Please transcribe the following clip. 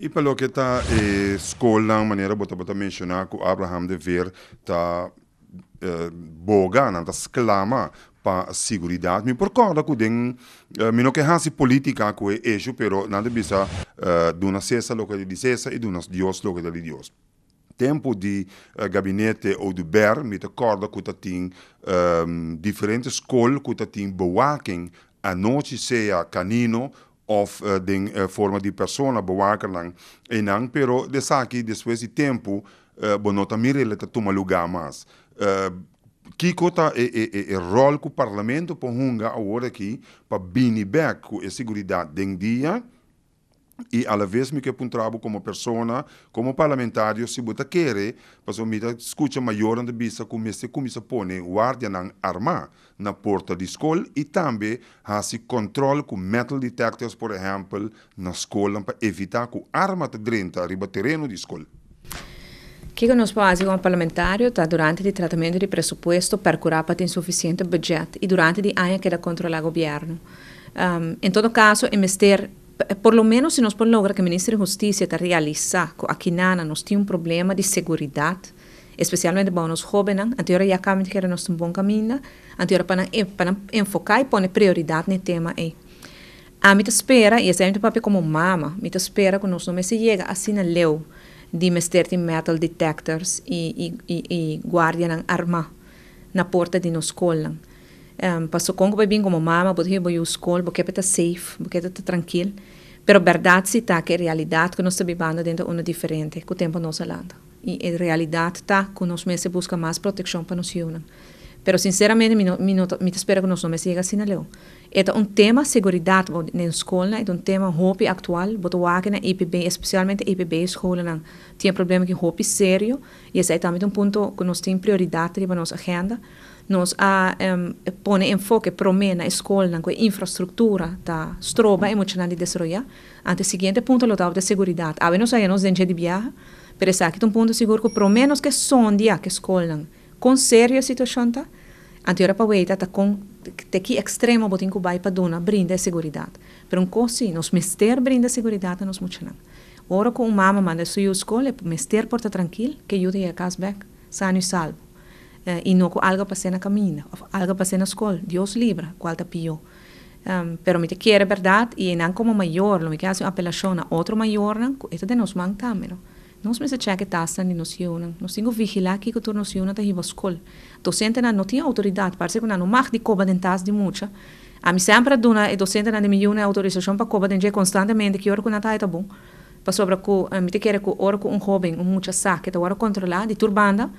E pelo que está eh, escola, maneira bota bota mencionar que Abraham de Ver está eh, boga, não está exclama para a segurança. Me recorda que den, eh, me não que hasi política que é eixo, pero nada bisa uh, duna cessa lo que de cessa e duna dios lo que de dios. Tempo de uh, gabinete ou de ber, me recorda que tem um, diferentes escolas que tem bewaking a noite seja canino of uh, eh, den uh, eh, forma de persona bewaker lang não. pero de saki depois de tempo uh, bonota mirele ta toma lugar mas uh, Kiko tá e, e, e, rol que parlamento parlamento põe agora aqui pa bini back com a segurança de dia e alla vez mi che puntrabo como persona, como parlamentario, si buta quere, passo mi da escuta maior de bisa come se come se pone guardia na arma na porta de escola e também há si controle com metal detectors, por exemplo na escola para evitar che arma de drinta riba terreno di scuola. que nós quasi como parlamentario está durante de trattamento di presupposto per curare insuficiente budget e durante di anos que da controllare o governo. Um, ehm, todo caso, investire eh, por lo menos se nós podemos lograr que o Ministro da Justiça realizar que Nana nós temos um problema de segurança, especialmente para os jovens, anterior já caminho que era um bom caminho, anterior para eh, para enfocar e pôr prioridade nesse tema aí. Eh. A mim espera, e esse é o papel como mama, me espera que nós não se chega assim na leu de meter metal detectors e, e, e, e arma na porta de nos escola um, passou com o bebê como mama, porque eu escola porque está safe, porque está tranquilo. Mas verdade se está que a realidade que nós estamos vivendo dentro de uma diferente com o tempo nós falando. E a realidade está que nós mesmos busca mais proteção para nós unir. Mas, sinceramente, me espero que nós não me siga assim, Leão. É um tema de segurança na escola, é um tema hopi aktual, boto wake na IPB, especialmente IPB school na, tiene problema que hopi sério, e esse é também um ponto que nós tem prioridade na nossa agenda. nos a um, pone en foque promena escolna que infraestructura ta stroba emocional de desarrollar ante siguiente punto lo dao de seguridad a venos a nos denje de viaja pero es aquí un punto seguro que promenos que son dia que escolnan con serio situación ta ante ora pa weita ta con te ki extremo botin ku bai paduna brinda seguridad pero un cosi nos mister brinda seguridad nos muchanan ora con mama manda su yo escola mister porta tranquil que yo de a casback sano e salvo Uh, eh, e não algo passei na caminha, algo passei na escola. Deus livra, qual te pio. Um, pero me te quer verdade e não como maior, não me quer uma apelação a outro maior, não, isso de nós man também, não. Nós mesmo cheque taça ni nos iunan, nós tingo vigilar que tu nos iunan te hiva escola. Docente não tinha autoridade, parece que não mag de coba dentas de mucha. A mim sempre dona e docente não me iunan autorização para coba denje constantemente que eh, hora que não tá bom. Para sobre que, me te quer que hora que um jovem, um mucha saque, te hora controlar de turbanda, banda,